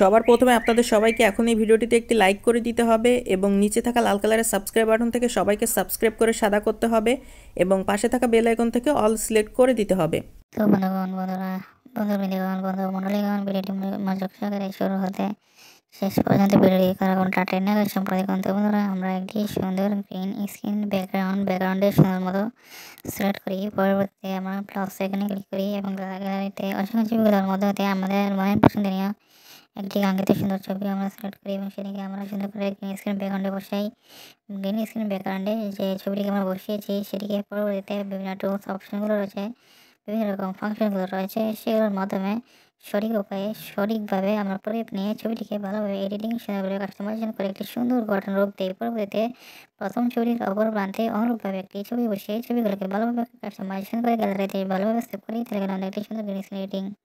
সবার প্রথমে আপনাদের সবাইকে এখন এই ভিডিওটিতে একটি লাইক করে দিতে হবে এবং নিচে থাকা লাল কালারের সাবস্ক্রাইব বাটন থেকে সবাইকে সাবস্ক্রাইব করে সাদা করতে হবে এবং পাশে থাকা বেল আইকন থেকে অল সিলেক্ট করে দিতে হবে তো বন্ধুগণ বন্ধুরা বন্ধু বন্ধু ভিডিওটি শুরু হতে শেষ পর্যন্ত ভিডিওটি করা কোনো টাটে না সম্পাদিক বন্ধুরা আমরা একটি সুন্দর গ্রিন স্ক্রিন ব্যাকগ্রাউন্ড ব্যাকগ্রাউন্ডে সুন্দর মতো সিলেক্ট করি পরবর্তীতে আমরা প্লাস এখানে ক্লিক করি এবং গ্যালারিতে অসংখ্য ছবিগুলোর মধ্যে আমাদের মনের পছন্দনীয় একটি গাঙ্গিতে সুন্দর ছবি আমরা সিলেক্ট করি এবং সেটিকে আমরা সুন্দর করে গ্রিন স্ক্রিন ব্যাকগ্রাউন্ডে বসাই গ্রিন স্ক্রিন ব্যাকগ্রাউন্ডে যে ছবিটিকে আমরা বসিয়েছি সেটিকে পরবর্তীতে বিভিন্ন টুলস অপশনগুলো রয়েছে বিভিন্ন রকম ফাংশনগুলো রয়েছে সেগুলোর মাধ্যমে সঠিক উপায়ে সঠিকভাবে আমরা প্রলেপ নিয়ে ছবিটিকে ভালোভাবে এডিটিং সুন্দরভাবে কাস্টমাইজেশন করে একটি সুন্দর গঠন রূপ দিয়ে পরবর্তীতে প্রথম ছবির অপর প্রান্তে অনুরূপভাবে একটি ছবি বসিয়ে ছবিগুলোকে ভালোভাবে কাস্টমাইজেশন করে গ্যালারিতে ভালোভাবে সেভ করি তাহলে একটি সুন্দর গ্রিন স্ক্রিন এডিটিং